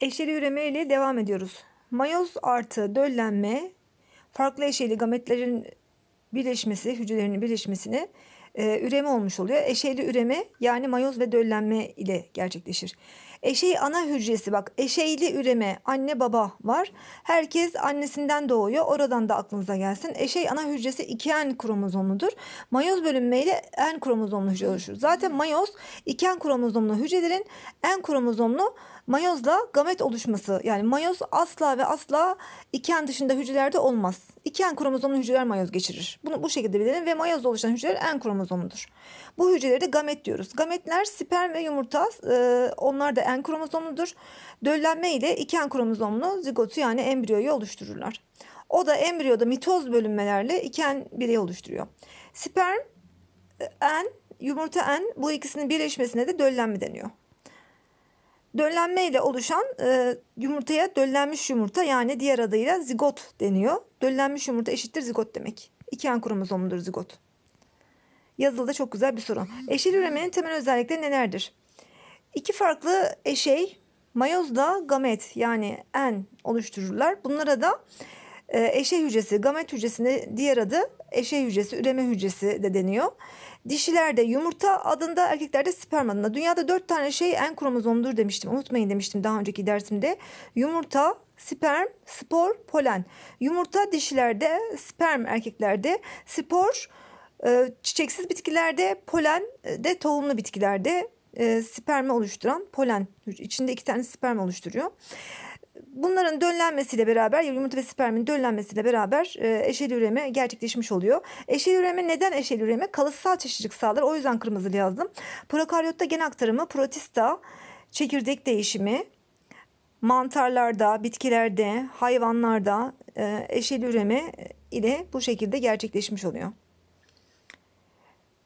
Eşeli üreme ile devam ediyoruz. Mayoz artı döllenme farklı eşeli gametlerin birleşmesi, hücrelerin birleşmesini e, üreme olmuş oluyor. Eşeyli üreme yani mayoz ve döllenme ile gerçekleşir. Eşey ana hücresi bak eşeyli üreme anne baba var. Herkes annesinden doğuyor oradan da aklınıza gelsin. Eşey ana hücresi iki en kromozomludur. Mayoz bölünmeyle en kromozomlu hücre oluşur. Zaten mayoz iki en kromozomlu hücrelerin en kromozomlu mayozla gamet oluşması yani mayoz asla ve asla iken dışında hücrelerde olmaz. İken kromozomlu hücreler mayoz geçirir. Bunu bu şekilde bilelim ve mayozla oluşan hücreler en kromozomudur. Bu hücreleri de gamet diyoruz. Gametler sperm ve yumurta e, onlar da en kromozomludur. Döllenme ile iken kromozomlu zigotu yani embriyoyu oluştururlar. O da embriyoda mitoz bölünmelerle iken bireyi oluşturuyor. Sperm e, en, yumurta en bu ikisinin birleşmesine de döllenme deniyor. Döllenme ile oluşan e, yumurtaya döllenmiş yumurta yani diğer adıyla zigot deniyor. Döllenmiş yumurta eşittir zigot demek. İki yan kromozomludur zigot. Yazılıda çok güzel bir soru. Eşil üremenin temel özellikleri nelerdir? İki farklı eşey mayozla gamet yani en oluştururlar. Bunlara da ee, eşey hücresi, gamet hücresine diğer adı eşey hücresi, üreme hücresi de deniyor. Dişilerde yumurta adında, erkeklerde sperm adında. Dünyada dört tane şey en kromozomdur demiştim. Unutmayın demiştim daha önceki dersimde. Yumurta, sperm, spor, polen. Yumurta dişilerde, sperm erkeklerde, spor e, çiçeksiz bitkilerde, polen e, de tohumlu bitkilerde e, sperm oluşturan polen. İçinde iki tane sperm oluşturuyor bunların döllenmesiyle beraber yumurta ve spermin döllenmesiyle beraber e, eşeli üreme gerçekleşmiş oluyor. Eşel üreme neden eşel üreme? Kalıtsal çeşitlilik sağlar. O yüzden kırmızılı yazdım. Prokaryotta gen aktarımı, protista, çekirdek değişimi, mantarlarda, bitkilerde, hayvanlarda e, eşeli üreme ile bu şekilde gerçekleşmiş oluyor.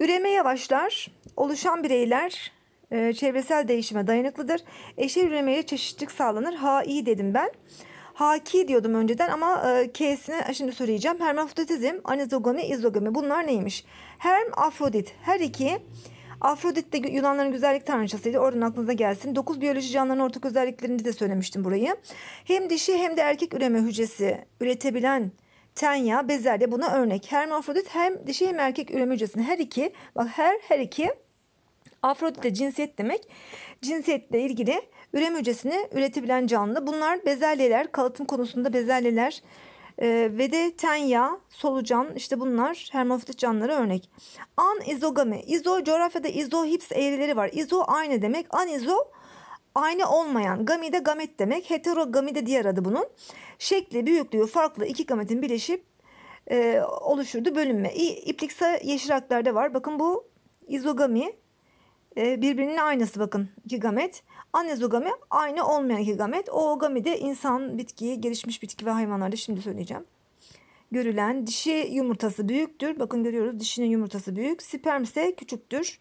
Üreme yavaşlar. Oluşan bireyler e, çevresel değişime dayanıklıdır. Eşeğir üremeyle çeşitlilik sağlanır. ha iyi dedim ben. Haki diyordum önceden ama e, K'sini e, şimdi söyleyeceğim. Hermafroditizm, anizogami, izogami bunlar neymiş? Herm, Afrodit. Her iki Afrodit de Yunanların güzellik tanrıçasıydı. Oradan aklınıza gelsin. Dokuz biyoloji canlıların ortak özelliklerini de söylemiştim burayı. Hem dişi hem de erkek üreme hücresi üretebilen tenya, bezelye buna örnek. Hermafrodit hem dişi hem erkek üreme hücresini her iki bak her her iki Afrodit de cinsiyet demek. Cinsiyetle ilgili ürem hücresini üretebilen canlı. Bunlar bezelyeler, kalıtım konusunda bezelyeler e, ve de ten yağı, solucan işte bunlar hermafrodit canlıları örnek. Anizogami. Izo coğrafyada izo hips eğrileri var. Izo aynı demek. Anizo aynı olmayan. Gami de gamet demek. Heterogami de diğer adı bunun. Şekli, büyüklüğü farklı iki gametin birleşip e, oluşurdu bölünme. İ, ipliksa yeşil aklarda var. Bakın bu izogami. Ee, birbirinin aynısı bakın iki gamet. Anezogami aynı olmayan iki gamet. Oogami de insan, bitki, gelişmiş bitki ve hayvanlarda şimdi söyleyeceğim. Görülen dişi yumurtası büyüktür. Bakın görüyoruz dişinin yumurtası büyük. Sperm ise küçüktür.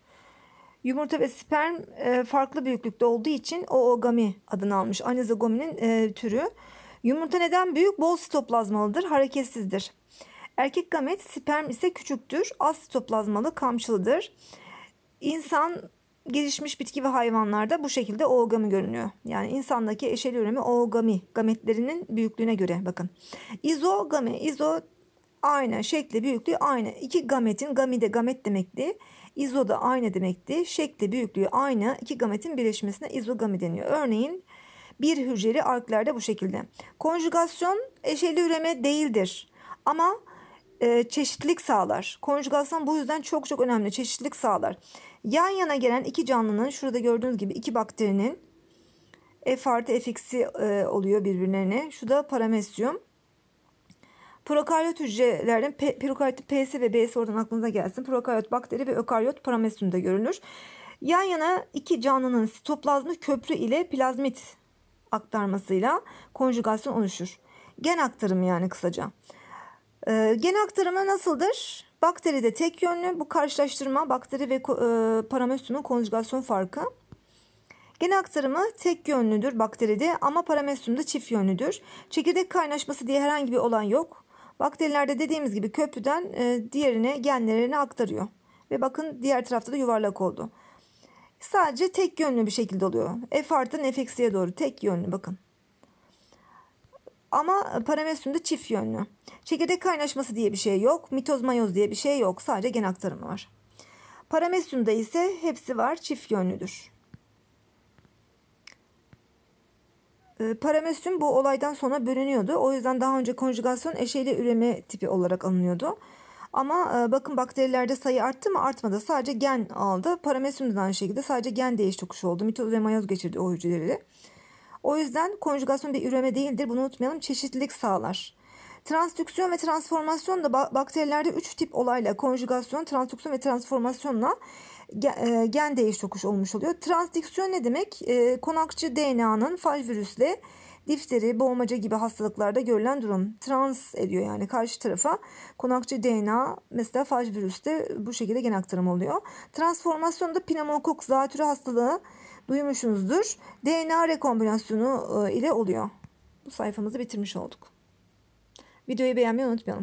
Yumurta ve sperm e, farklı büyüklükte olduğu için oogami adını almış. Anezogami'nin e, türü. Yumurta neden büyük? Bol sitoplazmalıdır, hareketsizdir. Erkek gamet sperm ise küçüktür, az sitoplazmalı, kamçılıdır. İnsan Gelişmiş bitki ve hayvanlarda bu şekilde oogami görünüyor. Yani insandaki eşeli üremi oogami. Gametlerinin büyüklüğüne göre bakın. İzogami, izo aynı şekli büyüklüğü aynı. İki gametin gamide gamet demekti. İzo da aynı demekti. Şekli büyüklüğü aynı. İki gametin birleşmesine izogami deniyor. Örneğin bir hücreli arklerde bu şekilde. Konjugasyon eşeli üreme değildir. Ama e, çeşitlilik sağlar. Konjugasyon bu yüzden çok çok önemli. Çeşitlilik sağlar. Yan yana gelen iki canlının şurada gördüğünüz gibi iki bakterinin e F artı F e, oluyor birbirlerine. Şu da paramesyum. Prokaryot hücrelerin, prokaryot PS ve BS oradan aklınıza gelsin. Prokaryot bakteri ve ökaryot paramesyumda görünür. Yan yana iki canlının sitoplazmik köprü ile plazmit aktarmasıyla konjugasyon oluşur. Gen aktarımı yani kısaca. E, ee, gen aktarımı nasıldır? Bakteride tek yönlü bu karşılaştırma bakteri ve e, paramöstyumun konjugasyon farkı. Gen aktarımı tek yönlüdür bakteride ama paramöstyumda çift yönlüdür. Çekirdek kaynaşması diye herhangi bir olan yok. Bakterilerde dediğimiz gibi köprüden e, diğerine genlerini aktarıyor. Ve bakın diğer tarafta da yuvarlak oldu. Sadece tek yönlü bir şekilde oluyor. F artıdan F eksiye doğru tek yönlü bakın. Ama paramesyumda çift yönlü. Çekirdek kaynaşması diye bir şey yok. Mitoz mayoz diye bir şey yok. Sadece gen aktarımı var. Paramesyumda ise hepsi var. Çift yönlüdür. Ee, Paramesyum bu olaydan sonra bölünüyordu. O yüzden daha önce konjugasyon eşeğiyle üreme tipi olarak alınıyordu. Ama e, bakın bakterilerde sayı arttı mı artmadı. Sadece gen aldı. Paramesyum da aynı şekilde sadece gen değiş tokuşu oldu. Mitoz ve mayoz geçirdi o hücreleri. O yüzden konjugasyon bir üreme değildir. Bunu unutmayalım. Çeşitlilik sağlar. Transdüksiyon ve transformasyon da bakterilerde 3 tip olayla konjugasyon, transdüksiyon ve transformasyonla e, gen değiş tokuş olmuş oluyor. Transdüksiyon ne demek? E, konakçı DNA'nın fal virüsle difteri, boğmaca gibi hastalıklarda görülen durum. Trans ediyor yani karşı tarafa. Konakçı DNA mesela faj virüste bu şekilde gen aktarımı oluyor. Transformasyonda pneumokok zatürre hastalığı duymuşsunuzdur. DNA rekombinasyonu e, ile oluyor. Bu sayfamızı bitirmiş olduk. Videoyu beğenmeyi unutmayalım.